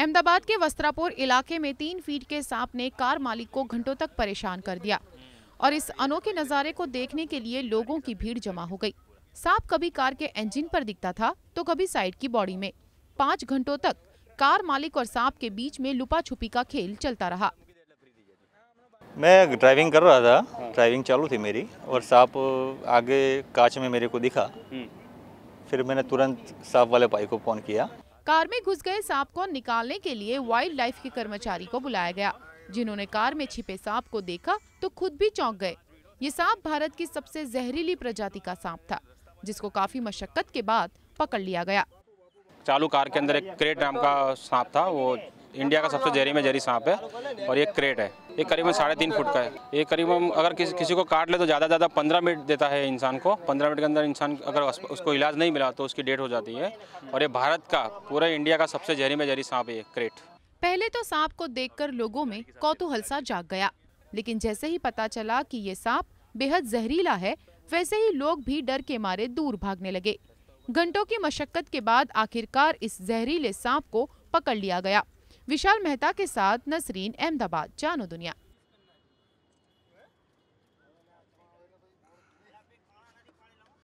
अहमदाबाद के वस्त्रापुर इलाके में तीन फीट के सांप ने कार मालिक को घंटों तक परेशान कर दिया और इस अनोखे नज़ारे को देखने के लिए लोगों की भीड़ जमा हो गई सांप कभी कार के इंजन पर दिखता था तो कभी साइड की बॉडी में पाँच घंटों तक कार मालिक और सांप के बीच में लुपा छुपी का खेल चलता रहा मैं ड्राइविंग कर रहा था ड्राइविंग हाँ। चालू थी मेरी और सांप आगे कांच में मेरे को दिखा हम्म। फिर मैंने तुरंत सांप वाले भाई को फ़ोन किया कार में घुस गए सांप को निकालने के लिए वाइल्ड लाइफ के कर्मचारी को बुलाया गया जिन्होंने कार में छिपे सांप को देखा तो खुद भी चौंक गए ये सांप भारत की सबसे जहरीली प्रजाति का सांप था जिसको काफी मशक्कत के बाद पकड़ लिया गया चालू कार के अंदर एक क्रेट नाम का सांप था वो इंडिया का सबसे जहरी में जहरी सांप है और ये क्रेट है ये करीबन साढ़े तीन फुट का है ये करीबन अगर किस, किसी को काट ले तो ज़्यादा ज़्यादा पंद्रह मिनट देता है इंसान को पंद्रह मिनट के अंदर इंसान अगर उसको इलाज नहीं मिला तो उसकी डेट हो जाती है और ये भारत का पूरा इंडिया का सबसे जहरी में जहरी सांप है क्रेट पहले तो सांप को देख लोगों में कौतूहल सा जाग गया लेकिन जैसे ही पता चला की ये सांप बेहद जहरीला है वैसे ही लोग भी डर के मारे दूर भागने लगे घंटों की मशक्कत के बाद आखिरकार इस जहरीले सांप को पकड़ लिया गया विशाल मेहता के साथ नसरीन अहमदाबाद जानो दुनिया